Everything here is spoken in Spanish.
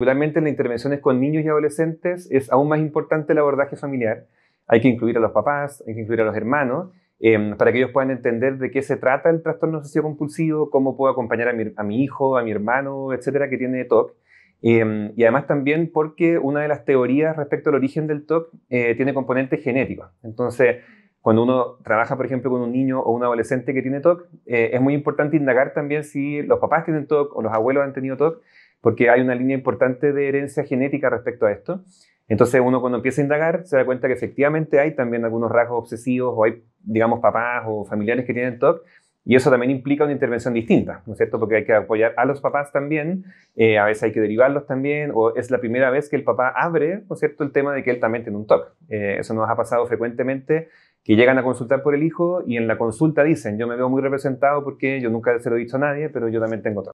Particularmente en las intervenciones con niños y adolescentes es aún más importante el abordaje familiar. Hay que incluir a los papás, hay que incluir a los hermanos, em, para que ellos puedan entender de qué se trata el trastorno obsesivo compulsivo, cómo puedo acompañar a mi, hijo, a mi hermano, etcétera, que tiene TOC. Em, y además también porque una de las teorías respecto al origen del TOC eh, tiene componentes genéticos. Entonces, cuando uno trabaja, por ejemplo, con un niño o un adolescente que tiene TOC, eh, es muy importante indagar también si los papás tienen TOC o los abuelos han tenido TOC porque hay una línea importante de herencia genética respecto a esto. Entonces uno cuando empieza a indagar se da cuenta que efectivamente hay también algunos rasgos obsesivos o hay, digamos, papás o familiares que tienen TOC y eso también implica una intervención distinta, ¿no es cierto? Porque hay que apoyar a los papás también, eh, a veces hay que derivarlos también, o es la primera vez que el papá abre, ¿no es cierto?, el tema de que él también tiene un TOC. Eh, eso nos ha pasado frecuentemente, que llegan a consultar por el hijo y en la consulta dicen, yo me veo muy representado porque yo nunca se lo he dicho a nadie, pero yo también tengo TOC.